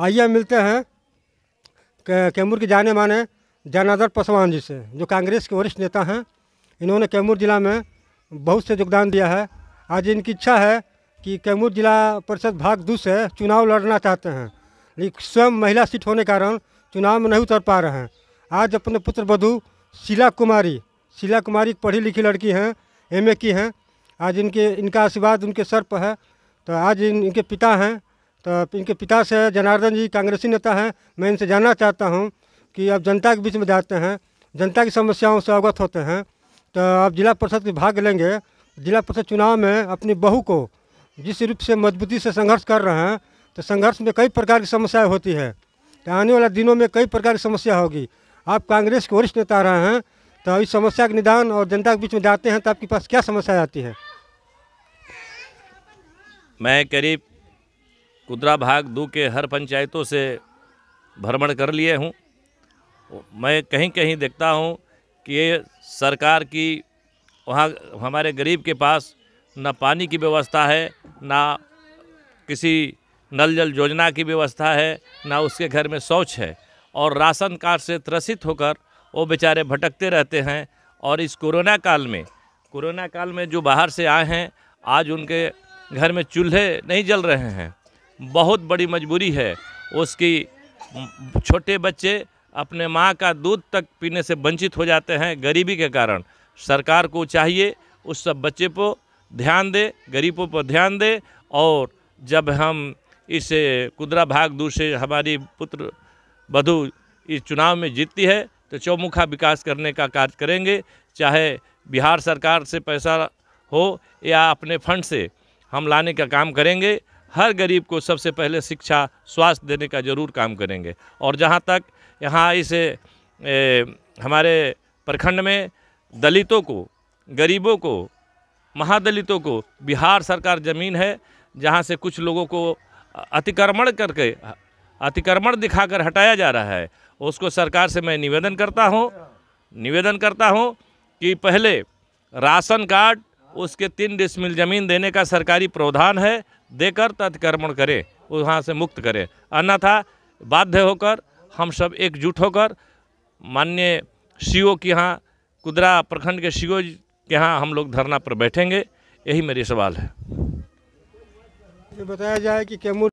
आइए मिलते हैं कैमूर के जाने माने जनादर पासवान जी से जो कांग्रेस के वरिष्ठ नेता हैं इन्होंने कैमूर ज़िला में बहुत से योगदान दिया है आज इनकी इच्छा है कि कैमूर जिला परिषद भाग दू से चुनाव लड़ना चाहते हैं लेकिन स्वयं महिला सीट होने के कारण चुनाव में नहीं उतर पा रहे हैं आज अपने पुत्र वधु शीला कुमारी शीला कुमारी एक पढ़ी लिखी लड़की हैं एम की हैं आज इनके इनका आशीर्वाद उनके सर पर है तो आज इन, इनके पिता हैं तो इनके पिता से जनार्दन जी कांग्रेसी नेता हैं मैं इनसे जानना चाहता हूँ कि आप जनता के बीच में जाते हैं जनता की समस्याओं से अवगत होते हैं तो आप जिला परिषद के भाग लेंगे जिला परिषद चुनाव में अपनी बहू को जिस रूप से मजबूती से संघर्ष कर रहे हैं तो संघर्ष में कई प्रकार की समस्याएं होती है तो आने वाले दिनों में कई प्रकार की समस्या होगी आप कांग्रेस के वरिष्ठ नेता रहे हैं तो इस समस्या के निदान और जनता के बीच में जाते हैं तो आपके पास क्या समस्या आती है मैं करीब कुदरा भाग दू के हर पंचायतों से भ्रमण कर लिए हूँ मैं कहीं कहीं देखता हूँ कि ये सरकार की वहाँ हमारे गरीब के पास ना पानी की व्यवस्था है ना किसी नल जल योजना की व्यवस्था है ना उसके घर में शौच है और राशन कार्ड से त्रसित होकर वो बेचारे भटकते रहते हैं और इस कोरोना काल में कोरोना काल में जो बाहर से आए हैं आज उनके घर में चूल्हे नहीं जल रहे हैं बहुत बड़ी मजबूरी है उसकी छोटे बच्चे अपने माँ का दूध तक पीने से वंचित हो जाते हैं गरीबी के कारण सरकार को चाहिए उस सब बच्चे पर ध्यान दे गरीबों पर ध्यान दे और जब हम इस कुदरा भाग दूर से हमारी पुत्र बधु इस चुनाव में जीतती है तो चौमुखा विकास करने का कार्य करेंगे चाहे बिहार सरकार से पैसा हो या अपने फंड से हम लाने का काम करेंगे हर गरीब को सबसे पहले शिक्षा स्वास्थ्य देने का ज़रूर काम करेंगे और जहाँ तक यहाँ इस ए, हमारे प्रखंड में दलितों को गरीबों को महादलितों को बिहार सरकार ज़मीन है जहाँ से कुछ लोगों को अतिक्रमण करके अतिक्रमण दिखाकर हटाया जा रहा है उसको सरकार से मैं निवेदन करता हूँ निवेदन करता हूँ कि पहले राशन कार्ड उसके तीन डिसमिल जमीन देने का सरकारी प्रावधान है देकर तत्क्रमण करें वहाँ से मुक्त करें अन्यथा बाध्य होकर हम सब एकजुट होकर माननीय सी ओ के यहाँ कुदरा प्रखंड के सी ओ के यहाँ हम लोग धरना पर बैठेंगे यही मेरी सवाल है बताया जाए कि कैमूर